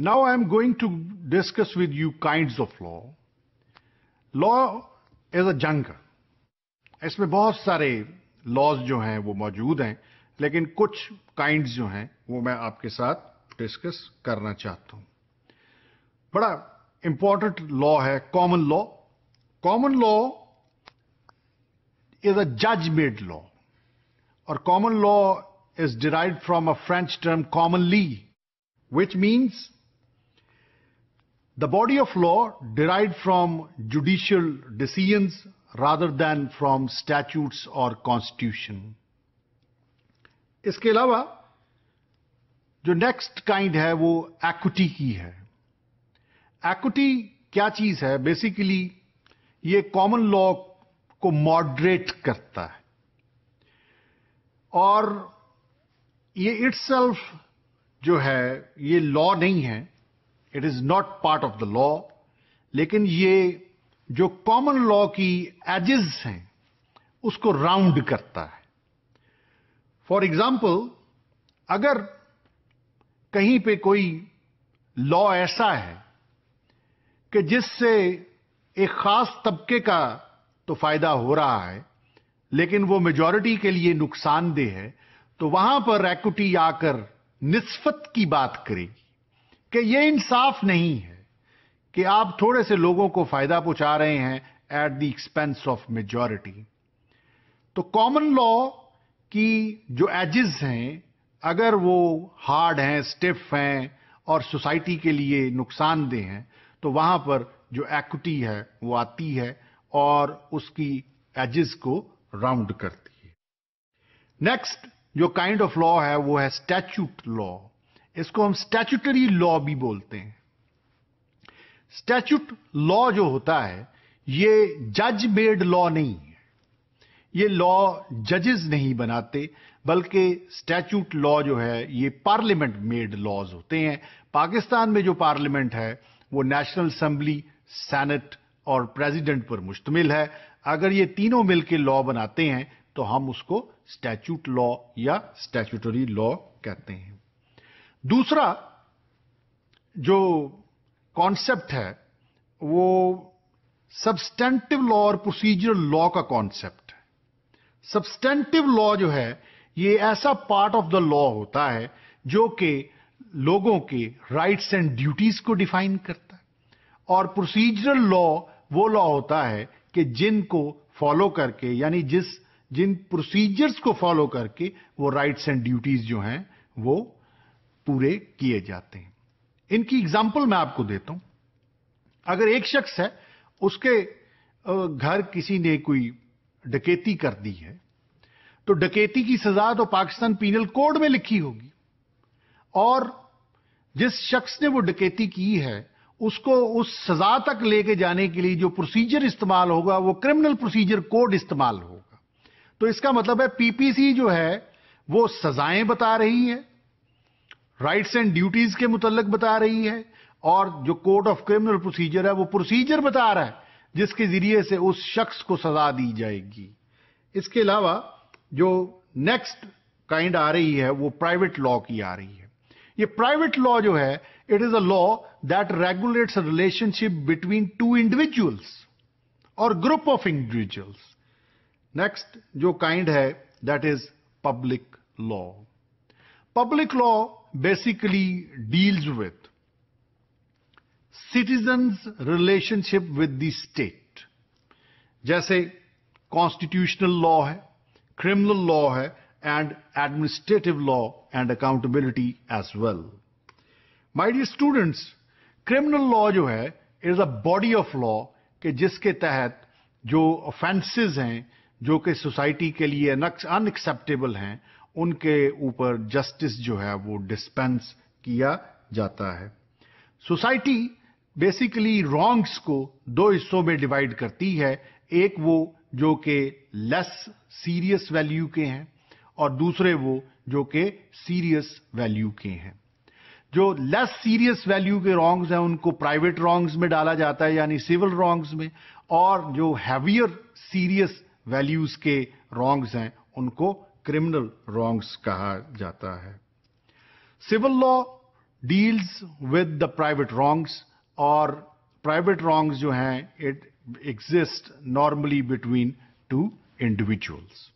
Now I am going to discuss with you kinds of law. Law as a जंग इसमें बहुत सारे laws जो हैं वो मौजूद हैं लेकिन कुछ काइंड्स जो हैं वो मैं आपके साथ डिस्कस करना चाहता हूं बड़ा इंपॉर्टेंट लॉ है common law common law is a जज मेड लॉ और common law is derive from a French term commonly which means The body of law derived from judicial decisions rather than from statutes or constitution. इसके अलावा जो next kind है वो equity की है equity क्या चीज है बेसिकली ये कॉमन लॉ को मॉडरेट करता है और ये इट्सल्फ जो है ये लॉ नहीं है it is not part of the law लेकिन ये जो कॉमन लॉ की एजेस हैं उसको राउंड करता है फॉर एग्जाम्पल अगर कहीं पे कोई लॉ ऐसा है कि जिससे एक खास तबके का तो फायदा हो रहा है लेकिन वो मेजॉरिटी के लिए नुकसानदेह है तो वहां पर एक्विटी आकर निस्फत की बात करेगी कि यह इंसाफ नहीं है कि आप थोड़े से लोगों को फायदा पहुंचा रहे हैं at the expense of majority तो कॉमन लॉ की जो एजेस हैं अगर वो हार्ड हैं स्टिफ हैं और सोसाइटी के लिए नुकसानदेह हैं तो वहां पर जो एक्विटी है वो आती है और उसकी एजेस को राउंड करती है नेक्स्ट जो काइंड ऑफ लॉ है वो है स्टैच्यूट लॉ इसको हम स्टैचुटरी लॉ भी बोलते हैं स्टैचुट लॉ जो होता है ये जज मेड लॉ नहीं है ये लॉ जजेस नहीं बनाते बल्कि स्टैचुट लॉ जो है ये पार्लियामेंट मेड लॉज होते हैं पाकिस्तान में जो पार्लियामेंट है वो नेशनल असेंबली सेनेट और प्रेसिडेंट पर मुश्तमिल है अगर ये तीनों मिलकर लॉ बनाते हैं तो हम उसको स्टैचुट लॉ या स्टैचुटरी लॉ कहते हैं दूसरा जो कॉन्सेप्ट है वो सब्सटेंटिव लॉ और प्रोसीजरल लॉ का कॉन्सेप्ट है सब्सटेंटिव लॉ जो है ये ऐसा पार्ट ऑफ द लॉ होता है जो कि लोगों के राइट्स एंड ड्यूटीज को डिफाइन करता है और प्रोसीजरल लॉ वो लॉ होता है कि जिनको फॉलो करके यानी जिस जिन प्रोसीजर्स को फॉलो करके वो राइट्स एंड ड्यूटीज जो हैं वो पूरे किए जाते हैं इनकी एग्जाम्पल मैं आपको देता हूं अगर एक शख्स है उसके घर किसी ने कोई डकेती कर दी है तो डकेती की सजा तो पाकिस्तान पीनल कोड में लिखी होगी और जिस शख्स ने वो डकेती की है उसको उस सजा तक लेके जाने के लिए जो प्रोसीजर इस्तेमाल होगा वो क्रिमिनल प्रोसीजर कोड इस्तेमाल होगा तो इसका मतलब है पीपीसी जो है वो सजाएं बता रही है राइट्स एंड ड्यूटीज के मुतलक बता रही है और जो कोर्ट ऑफ क्रिमिनल प्रोसीजर है वो प्रोसीजर बता रहा है जिसके जरिए से उस शख्स को सजा दी जाएगी इसके अलावा जो नेक्स्ट काइंड आ रही है वो प्राइवेट लॉ की आ रही है ये प्राइवेट लॉ जो है it is a law that regulates relationship between two individuals और ग्रुप ऑफ इंडिविजुअल्स नेक्स्ट जो काइंड है that is public law public law basically deals with citizens relationship with the state Jaise constitutional law hai, criminal law hai, and administrative law and accountability as well. My dear students, criminal law jo hai, is a body of law ke jiske tahat jo offences hain, जो कि society के लिए unacceptable हैं उनके ऊपर justice जो है वो डिस्पेंस किया जाता है सोसाइटी बेसिकली रॉन्ग्स को दो हिस्सों में डिवाइड करती है एक वो जो कि लेस सीरियस वैल्यू के हैं और दूसरे वो जो कि सीरियस वैल्यू के हैं जो लेस सीरियस वैल्यू के रॉन्ग्स हैं उनको प्राइवेट रॉन्ग्स में डाला जाता है यानी सिविल रॉन्ग्स में और जो हैवियर सीरियस वैल्यूज के रॉन्ग्स हैं उनको क्रिमिनल रॉन्ग्स कहा जाता है civil law deals with the private wrongs और प्राइवेट रॉन्ग्स जो हैं it exist normally between two individuals